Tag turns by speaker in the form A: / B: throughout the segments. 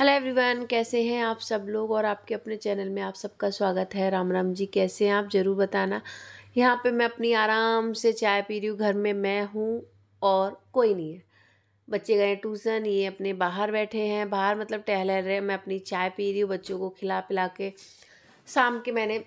A: Hello everyone कैसे हैं आप सब लोग और आपके अपने चैनल में आप सबका स्वागत है राम राम जी कैसे हैं आप ज़रूर बताना यहाँ पे मैं अपनी आराम से चाय पी रही हूँ घर में मैं हूँ और कोई नहीं है बच्चे गए ट्यूसन ये अपने बाहर बैठे हैं बाहर मतलब टहल रहे हैं मैं अपनी चाय पी रही हूँ बच्चों को खिला पिला के शाम के मैंने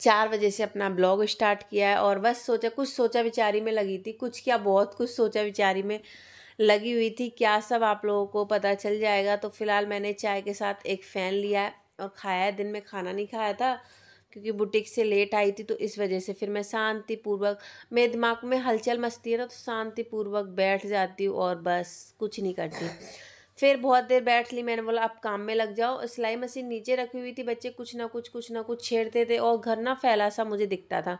A: चार बजे से अपना ब्लॉग स्टार्ट किया है और बस सोचा कुछ सोचा विचारी में लगी थी कुछ क्या बहुत कुछ सोचा विचारी में लगी हुई थी क्या सब आप लोगों को पता चल जाएगा तो फ़िलहाल मैंने चाय के साथ एक फ़ैन लिया है और खाया है दिन में खाना नहीं खाया था क्योंकि बुटीक से लेट आई थी तो इस वजह से फिर मैं शांतिपूर्वक मेरे दिमाग में हलचल मस्ती है ना तो शांतिपूर्वक बैठ जाती हूँ और बस कुछ नहीं करती फिर बहुत देर बैठ ली मैंने बोला आप काम में लग जाओ सिलाई मशीन नीचे रखी हुई थी बच्चे कुछ ना कुछ कुछ ना कुछ छेड़ते थे और घर ना फैला सा मुझे दिखता था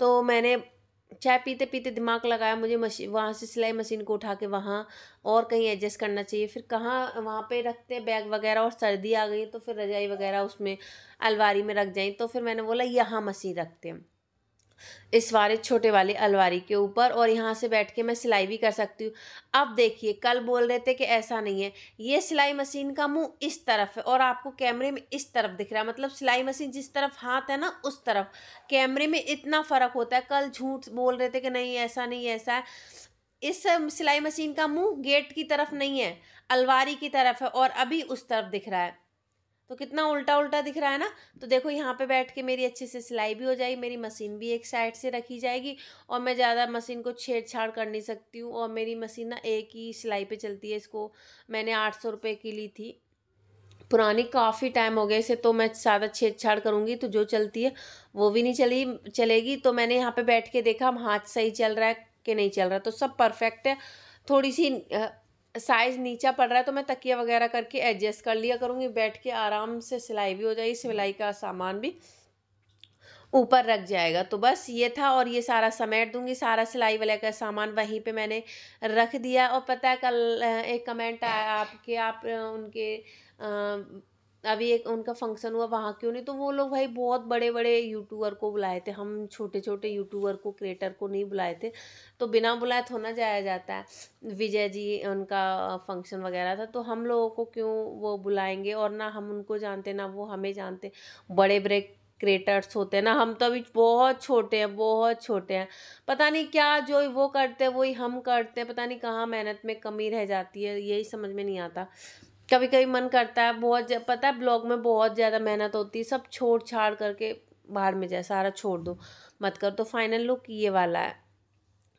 A: तो मैंने चाय पीते पीते दिमाग लगाया मुझे मशीन वहाँ से सिलाई मशीन को उठा के वहाँ और कहीं एडजस्ट करना चाहिए फिर कहाँ वहाँ पे रखते बैग वगैरह और सर्दी आ गई तो फिर रजाई वगैरह उसमें अलवारी में रख जाएँ तो फिर मैंने बोला यहाँ मशीन रखते हैं इस वाले छोटे वाले अलवारी के ऊपर और यहाँ से बैठ के मैं सिलाई भी कर सकती हूँ अब देखिए कल बोल रहे थे कि ऐसा नहीं है ये सिलाई मशीन का मुंह इस तरफ है और आपको कैमरे में इस तरफ दिख रहा है मतलब सिलाई मशीन जिस तरफ हाथ है ना उस तरफ कैमरे में इतना फ़र्क होता है कल झूठ बोल रहे थे कि नहीं ऐसा नहीं ऐसा है इस सिलाई मशीन का मुँह गेट की तरफ नहीं है अलवारी की तरफ है और अभी उस तरफ दिख रहा है तो कितना उल्टा उल्टा दिख रहा है ना तो देखो यहाँ पे बैठ के मेरी अच्छे से सिलाई भी हो जाएगी मेरी मशीन भी एक साइड से रखी जाएगी और मैं ज़्यादा मशीन को छेड़छाड़ कर नहीं सकती हूँ और मेरी मशीन ना एक ही सिलाई पे चलती है इसको मैंने आठ सौ रुपये की ली थी पुरानी काफ़ी टाइम हो गया इसे तो मैं ज़्यादा छेड़छाड़ करूँगी तो जो चलती है वो भी नहीं चली चलेगी तो मैंने यहाँ पर बैठ के देखा हम हाथ सही चल रहा है कि नहीं चल रहा तो सब परफेक्ट है थोड़ी सी साइज़ नीचा पड़ रहा है तो मैं तकिया वगैरह करके एडजस्ट कर लिया करूँगी बैठ के आराम से सिलाई भी हो जाएगी सिलाई का सामान भी ऊपर रख जाएगा तो बस ये था और ये सारा समेट दूंगी सारा सिलाई वाले का सामान वहीं पे मैंने रख दिया और पता है कल एक कमेंट आया आपके आप उनके आ, अभी एक उनका फंक्शन हुआ वहाँ क्यों नहीं तो वो लोग भाई बहुत बड़े बड़े यूट्यूबर को बुलाए थे हम छोटे छोटे यूट्यूबर को क्रिएटर को नहीं बुलाए थे तो बिना बुलाए थोड़ा जाया जाता है विजय जी उनका फंक्शन वगैरह था तो हम लोगों को क्यों वो बुलाएंगे और ना हम उनको जानते ना वो हमें जानते बड़े बड़े क्रिएटर्स होते हैं ना हम तो अभी बहुत छोटे हैं बहुत छोटे हैं पता नहीं क्या जो वो करते हैं वही हम करते हैं पता नहीं कहाँ मेहनत में कमी रह जाती है यही समझ में नहीं आता कभी कभी मन करता है बहुत पता है ब्लॉग में बहुत ज़्यादा मेहनत होती है सब छोड़ छाड़ करके बाहर में जाए सारा छोड़ दो मत कर तो फाइनल लुक ये वाला है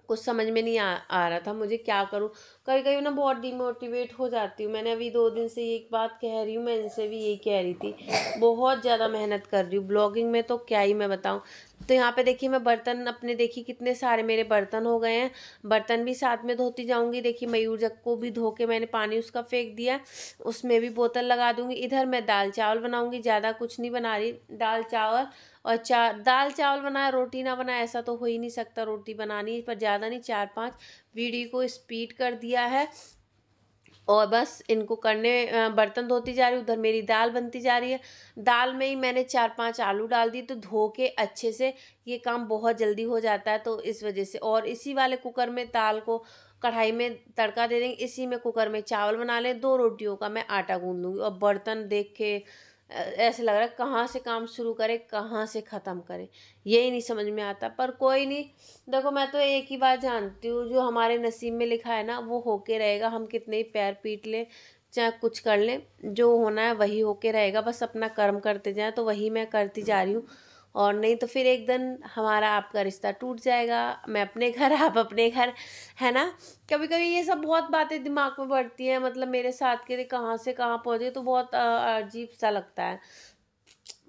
A: कुछ समझ में नहीं आ आ रहा था मुझे क्या करूँ कभी कभी ना बहुत डिमोटिवेट हो जाती हूँ मैंने अभी दो दिन से एक बात कह रही हूँ मैं इनसे भी यही कह रही थी बहुत ज़्यादा मेहनत कर रही हूँ ब्लॉगिंग में तो क्या ही मैं बताऊँ तो यहाँ पे देखिए मैं बर्तन अपने देखिए कितने सारे मेरे बर्तन हो गए हैं बर्तन भी साथ में धोती जाऊँगी देखिए मयूर जग को भी धो के मैंने पानी उसका फेंक दिया उसमें भी बोतल लगा दूँगी इधर मैं दाल चावल बनाऊँगी ज़्यादा कुछ नहीं बना रही दाल चावल और चार दाल चावल बनाया रोटी ना बनाया ऐसा तो हो ही नहीं सकता रोटी बनानी पर ज़्यादा नहीं चार पाँच वीडियो को स्पीड कर दिया है और बस इनको करने बर्तन धोती जा रही उधर मेरी दाल बनती जा रही है दाल में ही मैंने चार पांच आलू डाल दिए तो धो के अच्छे से ये काम बहुत जल्दी हो जाता है तो इस वजह से और इसी वाले कुकर में दाल को कढ़ाई में तड़का दे देंगे इसी में कुकर में चावल बना लें दो रोटियों का मैं आटा गूँध लूँगी और बर्तन देख के ऐसे लग रहा है कहाँ से काम शुरू करें कहाँ से ख़त्म करें यही नहीं समझ में आता पर कोई नहीं देखो मैं तो एक ही बात जानती हूँ जो हमारे नसीब में लिखा है ना वो होके रहेगा हम कितने ही पैर पीट लें चाहे कुछ कर लें जो होना है वही होके रहेगा बस अपना कर्म करते जाएँ तो वही मैं करती जा रही हूँ और नहीं तो फिर एक दिन हमारा आपका रिश्ता टूट जाएगा मैं अपने घर आप अपने घर है ना कभी कभी ये सब बहुत बातें दिमाग में बढ़ती हैं मतलब मेरे साथ के लिए कहाँ से कहाँ पहुँचे तो बहुत अजीब सा लगता है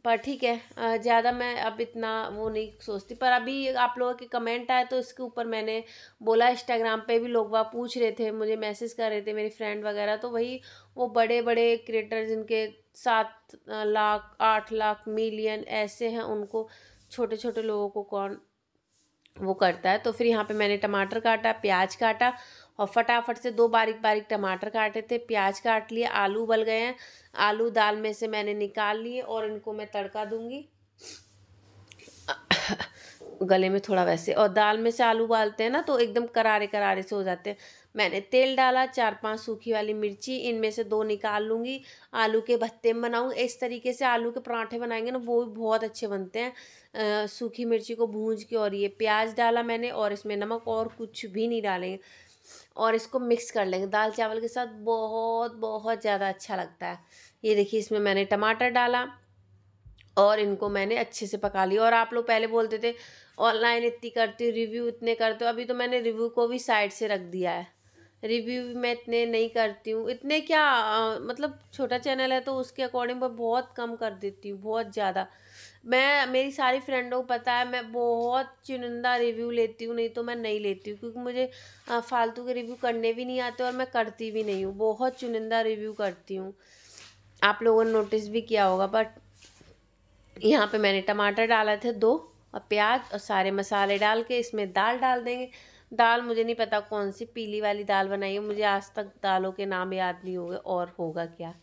A: पर ठीक है ज़्यादा मैं अब इतना वो नहीं सोचती पर अभी आप लोगों के कमेंट आए तो इसके ऊपर मैंने बोला इंस्टाग्राम पे भी लोग वह पूछ रहे थे मुझे मैसेज कर रहे थे मेरी फ्रेंड वगैरह तो वही वो बड़े बड़े क्रिएटर जिनके सात लाख आठ लाख मिलियन ऐसे हैं उनको छोटे छोटे लोगों को कौन वो करता है तो फिर यहाँ पे मैंने टमाटर काटा प्याज काटा और फटाफट से दो बारीक बारीक टमाटर काटे थे प्याज काट लिए आलू बल गए हैं आलू दाल में से मैंने निकाल लिए और इनको मैं तड़का दूंगी गले में थोड़ा वैसे और दाल में से आलू उबालते हैं ना तो एकदम करारे करारे से हो जाते हैं मैंने तेल डाला चार पांच सूखी वाली मिर्ची इनमें से दो निकाल लूँगी आलू के भत्ते में बनाऊँ इस तरीके से आलू के पराठे बनाएंगे ना वो भी बहुत अच्छे बनते हैं आ, सूखी मिर्ची को भूंज के और ये प्याज डाला मैंने और इसमें नमक और कुछ भी नहीं डालेंगे और इसको मिक्स कर लेंगे दाल चावल के साथ बहुत बहुत ज़्यादा अच्छा लगता है ये देखिए इसमें मैंने टमाटर डाला और इनको मैंने अच्छे से पका लिया और आप लोग पहले बोलते थे ऑनलाइन इतनी करती हूँ रिव्यू इतने करते हो अभी तो मैंने रिव्यू को भी साइड से रख दिया है रिव्यू मैं इतने नहीं करती हूँ इतने क्या आ, मतलब छोटा चैनल है तो उसके अकॉर्डिंग मैं बहुत कम कर देती हूँ बहुत ज़्यादा मैं मेरी सारी फ्रेंडों को पता है मैं बहुत चुनिंदा रिव्यू लेती हूँ नहीं तो मैं नहीं लेती हूँ क्योंकि मुझे फालतू के रिव्यू करने भी नहीं आते और मैं करती भी नहीं हूँ बहुत चुनिंदा रिव्यू करती हूँ आप लोगों ने नोटिस भी किया होगा बट यहाँ पे मैंने टमाटर डाला थे दो और प्याज और सारे मसाले डाल के इसमें दाल डाल देंगे दाल मुझे नहीं पता कौन सी पीली वाली दाल बनाई है मुझे आज तक दालों के नाम याद नहीं हो गए और होगा क्या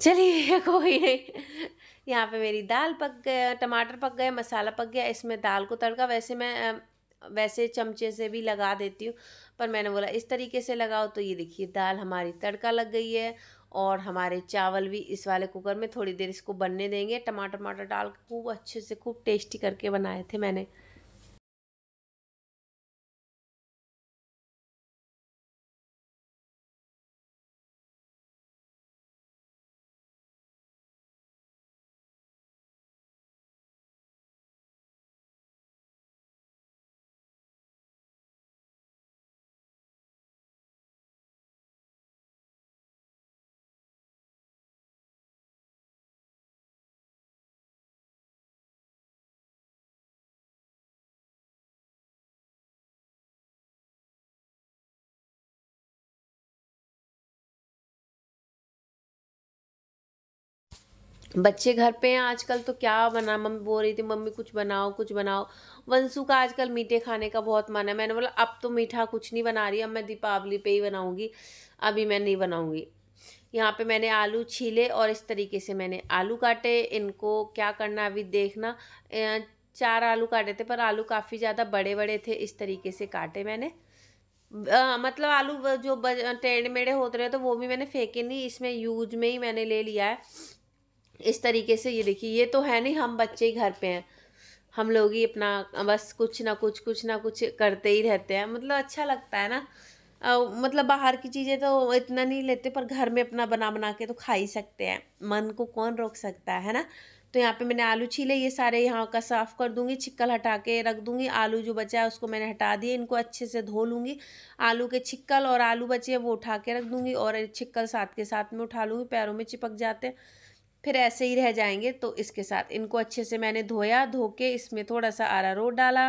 A: चलिए कोई नहीं यहाँ पे मेरी दाल पक गया टमाटर पक गए मसाला पक गया इसमें दाल को तड़का वैसे मैं वैसे चमचे से भी लगा देती हूँ पर मैंने बोला इस तरीके से लगाओ तो ये देखिए दाल हमारी तड़का लग गई है और हमारे चावल भी इस वाले कुकर में थोड़ी देर इसको बनने देंगे टमाटर वमाटर डाल खूब अच्छे से खूब टेस्टी करके बनाए थे मैंने बच्चे घर पे हैं आजकल तो क्या बना मम्मी बोल रही थी मम्मी कुछ बनाओ कुछ बनाओ वंशु का आजकल मीठे खाने का बहुत मन है मैंने बोला अब तो मीठा कुछ नहीं बना रही अब मैं दीपावली पे ही बनाऊंगी अभी मैं नहीं बनाऊंगी यहाँ पे मैंने आलू छीले और इस तरीके से मैंने आलू काटे इनको क्या करना अभी देखना चार आलू काटे थे पर आलू काफ़ी ज़्यादा बड़े बड़े थे इस तरीके से काटे मैंने आ, मतलब आलू जो टेढ़े मेढ़े होते रहे तो वो भी मैंने फेंके नहीं इसमें यूज में ही मैंने ले लिया है इस तरीके से ये देखिए ये तो है नहीं हम बच्चे ही घर पे हैं हम लोग ही अपना बस कुछ ना कुछ कुछ ना कुछ करते ही रहते हैं मतलब अच्छा लगता है ना आ, मतलब बाहर की चीज़ें तो इतना नहीं लेते पर घर में अपना बना बना के तो खा ही सकते हैं मन को कौन रोक सकता है ना तो यहाँ पे मैंने आलू छीले ये सारे यहाँ का साफ़ कर दूँगी छिक्कल हटा के रख दूँगी आलू जो बचा है उसको मैंने हटा दिए इनको अच्छे से धो लूँगी आलू के छिक्कल और आलू बचे वो उठा के रख दूँगी और छिक्कल साथ के साथ में उठा लूँगी पैरों में चिपक जाते हैं फिर ऐसे ही रह जाएंगे तो इसके साथ इनको अच्छे से मैंने धोया धो के इसमें थोड़ा सा आरा रोट डाला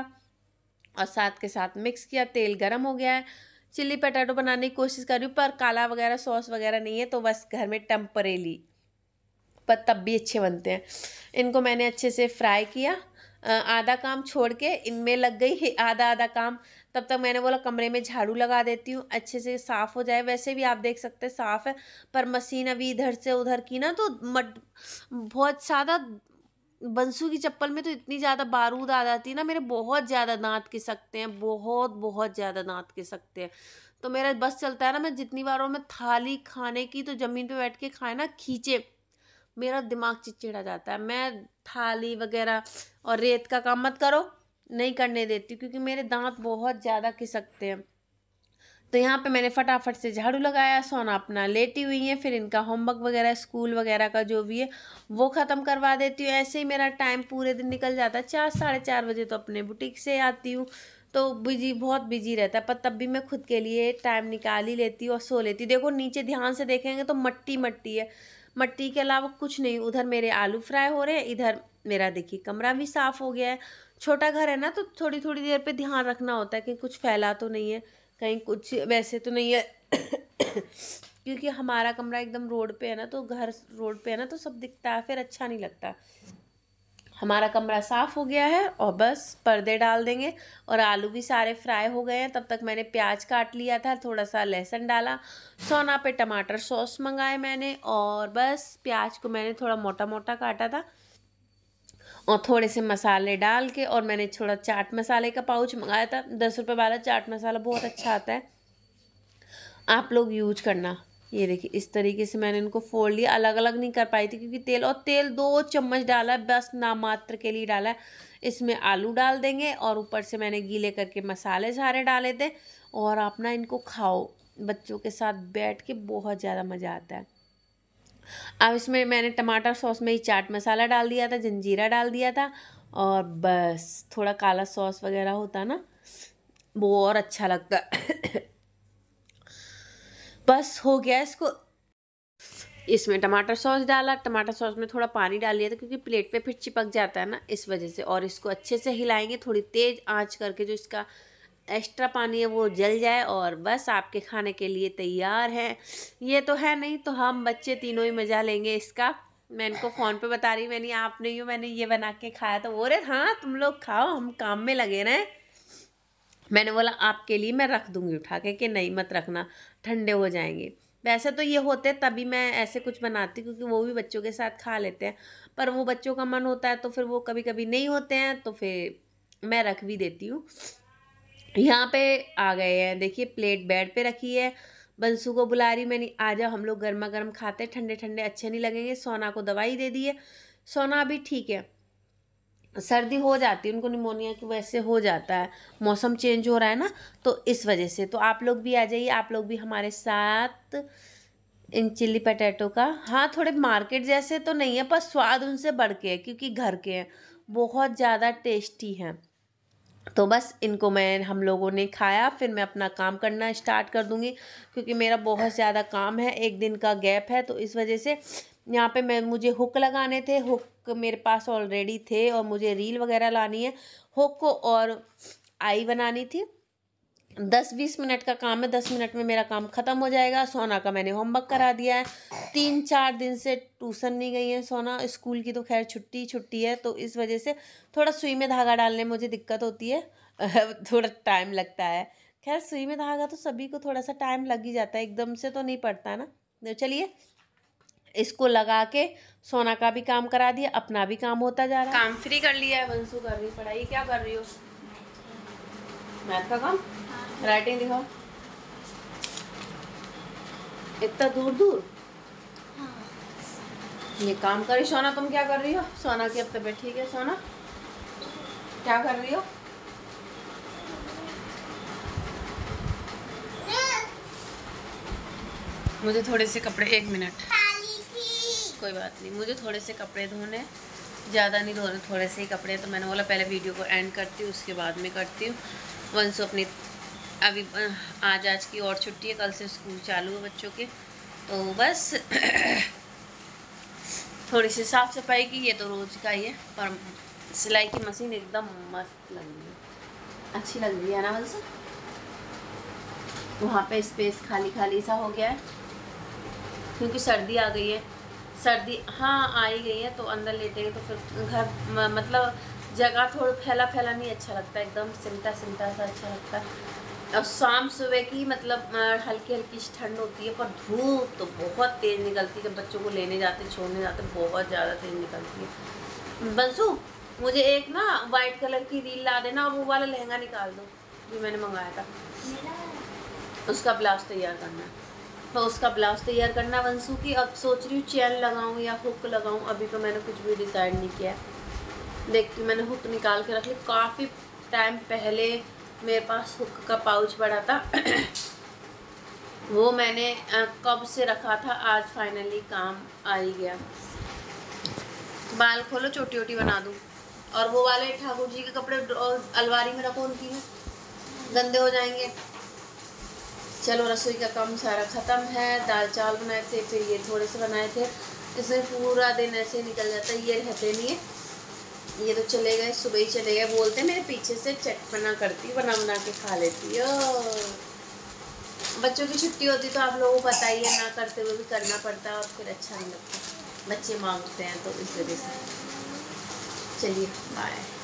A: और साथ के साथ मिक्स किया तेल गर्म हो गया है चिल्ली पटाटो बनाने की कोशिश कर रही हूँ पर काला वगैरह सॉस वगैरह नहीं है तो बस घर में टम्परेली पर तब भी अच्छे बनते हैं इनको मैंने अच्छे से फ्राई किया आधा काम छोड़ के इनमें लग गई आधा आधा काम तब तक मैंने बोला कमरे में झाड़ू लगा देती हूँ अच्छे से साफ़ हो जाए वैसे भी आप देख सकते हैं साफ़ है पर मशीन अभी इधर से उधर की ना तो मट बहुत ज़्यादा बंसू की चप्पल में तो इतनी ज़्यादा बारूद आ जाती है ना मेरे बहुत ज़्यादा दांत के सकते हैं बहुत बहुत ज़्यादा दांत के सकते हैं तो मेरा बस चलता है ना मैं जितनी बार और मैं थाली खाने की तो ज़मीन पे बैठ के खाए ना खींचे मेरा दिमाग चिड़चिड़ा जाता है मैं थाली वगैरह और रेत का काम मत करो नहीं करने देती क्योंकि मेरे दांत बहुत ज़्यादा खिसकते हैं तो यहाँ पे मैंने फटाफट से झाड़ू लगाया सोना अपना लेटी हुई है फिर इनका होमवर्क वगैरह स्कूल वगैरह का जो भी है वो ख़त्म करवा देती हूँ ऐसे ही मेरा टाइम पूरे दिन निकल जाता है चार साढ़े चार बजे तो अपने बुटीक से आती हूँ तो बिजी बहुत बिजी रहता है पर तब भी मैं खुद के लिए टाइम निकाल ही लेती हूँ और सो लेती हूँ देखो नीचे ध्यान से देखेंगे तो मट्टी मट्टी है मट्टी के अलावा कुछ नहीं उधर मेरे आलू फ्राई हो रहे हैं इधर मेरा देखिए कमरा भी साफ़ हो गया है छोटा घर है ना तो थोड़ी थोड़ी देर पे ध्यान रखना होता है कि कुछ फैला तो नहीं है कहीं कुछ वैसे तो नहीं है क्योंकि हमारा कमरा एकदम रोड पे है ना तो घर रोड पे है ना तो सब दिखता है फिर अच्छा नहीं लगता हमारा कमरा साफ़ हो गया है और बस पर्दे डाल देंगे और आलू भी सारे फ्राई हो गए हैं तब तक मैंने प्याज काट लिया था थोड़ा सा लहसुन डाला सोना पे टमाटर सॉस मंगाए मैंने और बस प्याज को मैंने थोड़ा मोटा मोटा काटा था और थोड़े से मसाले डाल के और मैंने छोड़ा चाट मसाले का पाउच मंगाया था दस रुपये वाला चाट मसाला बहुत अच्छा आता है आप लोग यूज करना ये देखिए इस तरीके से मैंने इनको फोड़ लिया अलग अलग नहीं कर पाई थी क्योंकि तेल और तेल दो चम्मच डाला है बस नामात्र के लिए डाला है इसमें आलू डाल देंगे और ऊपर से मैंने गीले करके मसाले सारे डाले थे और आप ना इनको खाओ बच्चों के साथ बैठ के बहुत ज़्यादा मज़ा आता है अब इसमें मैंने टमाटर सॉस में ही चाट मसाला डाल दिया था जंजीरा डाल दिया था और बस थोड़ा काला सॉस वगैरह होता ना वो और अच्छा लगता बस हो गया इसको इसमें टमाटर सॉस डाला टमाटर सॉस में थोड़ा पानी डाल लिया था क्योंकि प्लेट पे फिर चिपक जाता है ना इस वजह से और इसको अच्छे से हिलाएंगे थोड़ी तेज़ आंच करके जो इसका एक्स्ट्रा पानी है वो जल जाए और बस आपके खाने के लिए तैयार है ये तो है नहीं तो हम बच्चे तीनों ही मज़ा लेंगे इसका मैं इनको फ़ोन पे बता रही मैंने आपने यूँ मैंने ये बना के खाया तो वो रे हाँ तुम लोग खाओ हम काम में लगे रहें मैंने बोला आपके लिए मैं रख दूँगी उठा के कि नहीं मत रखना ठंडे हो जाएंगे वैसे तो ये होते तभी मैं ऐसे कुछ बनाती क्योंकि वो भी बच्चों के साथ खा लेते हैं पर वो बच्चों का मन होता है तो फिर वो कभी कभी नहीं होते हैं तो फिर मैं रख भी देती हूँ यहाँ पे आ गए हैं देखिए प्लेट बेड पे रखी है बंसू को बुला रही मैंने आ जाओ हम लोग गर्मा गर्म खाते हैं ठंडे ठंडे अच्छे नहीं लगेंगे सोना को दवाई दे दी है सोना अभी ठीक है सर्दी हो जाती है उनको निमोनिया की वजह से हो जाता है मौसम चेंज हो रहा है ना तो इस वजह से तो आप लोग भी आ जाइए आप लोग भी हमारे साथ इन चिल्ली पटेटो का हाँ थोड़े मार्केट जैसे तो नहीं है पर स्वाद उनसे बढ़ के है क्योंकि घर के हैं बहुत ज़्यादा टेस्टी हैं तो बस इनको मैं हम लोगों ने खाया फिर मैं अपना काम करना स्टार्ट कर दूँगी क्योंकि मेरा बहुत ज़्यादा काम है एक दिन का गैप है तो इस वजह से यहाँ पे मैं मुझे हुक लगाने थे हुक मेरे पास ऑलरेडी थे और मुझे रील वगैरह लानी है हुक और आई बनानी थी दस बीस मिनट का काम है दस मिनट में मेरा काम ख़त्म हो जाएगा सोना का मैंने होमवर्क करा दिया है तीन चार दिन से ट्यूशन नहीं गई है सोना स्कूल की तो खैर छुट्टी छुट्टी है तो इस वजह से थोड़ा सुई में धागा डालने में मुझे दिक्कत होती है थोड़ा टाइम लगता है खैर सुई में धागा तो सभी को थोड़ा सा टाइम लग ही जाता है एकदम से तो नहीं पड़ता ना तो चलिए इसको लगा के सोना का भी काम करा दिया अपना भी काम होता जा रहा है काम फ्री कर लिया है वंशु कर रही पढ़ाई क्या कर रही हो मैथ का काम राइटिंग दिखाओ इतना दूर दूर हाँ। ये काम करी सोना तुम क्या कर रही हो सोना की अब तबियत ठीक है सोना क्या कर रही हो मुझे थोड़े से कपड़े एक मिनट कोई बात नहीं मुझे थोड़े से कपड़े धोने ज़्यादा नहीं धोने थोड़े से ही कपड़े तो मैंने बोला पहले वीडियो को एंड करती हूँ उसके बाद में करती हूँ वंस अपनी अभी आज आज की और छुट्टी है कल से स्कूल चालू है बच्चों के तो बस थोड़ी सी साफ़ सफाई की ये तो रोज़ का ही है पर सिलाई की मशीन एकदम मस्त लग रही है अच्छी लग रही है ना वैसे वहाँ पे स्पेस खाली खाली सा हो गया है क्योंकि सर्दी आ गई है सर्दी हाँ आई गई है तो अंदर लेते हैं तो फिर घर मतलब जगह थोड़ा फैला फैला नहीं अच्छा लगता एकदम सिमटा सिमटा सा अच्छा लगता है अब शाम सुबह की मतलब हल्की हल्की ठंड होती है पर धूप तो बहुत तेज़ निकलती है जब बच्चों को लेने जाते छोड़ने जाते बहुत ज़्यादा तेज़ निकलती है बंसू मुझे एक ना वाइट कलर की रील ला देना और वो वाला लहंगा निकाल दो जो मैंने मंगाया था उसका ब्लाउज तैयार करना है तो उसका ब्लाउज तैयार करना बंसू की अब सोच रही हूँ चैन लगाऊँ या हुक लगाऊँ अभी तो मैंने कुछ भी डिसाइड नहीं किया देखती मैंने हुक निकाल के रख ली काफ़ी टाइम पहले मेरे पास हुक का पाउच पड़ा था वो मैंने कब से रखा था आज फाइनली काम आ ही गया बाल खोलो छोटी छोटी बना दूँ और वो वाले ठाकुर जी के कपड़े अलवारी में रखो उनकी में गंदे हो जाएंगे चलो रसोई का काम सारा ख़त्म है दाल चावल बनाए थे फिर ये थोड़े से बनाए थे इसमें पूरा दिन ऐसे निकल जाता है ये रहते नहीं है ये तो चले गए सुबह ही चले गए बोलते मेरे पीछे से चट बना करती बना बना के खा लेती है बच्चों की छुट्टी होती तो आप लोगों को पता ही है ना करते हुए भी करना पड़ता है और फिर अच्छा नहीं लगता बच्चे मांगते हैं तो इस वजह से चलिए बाय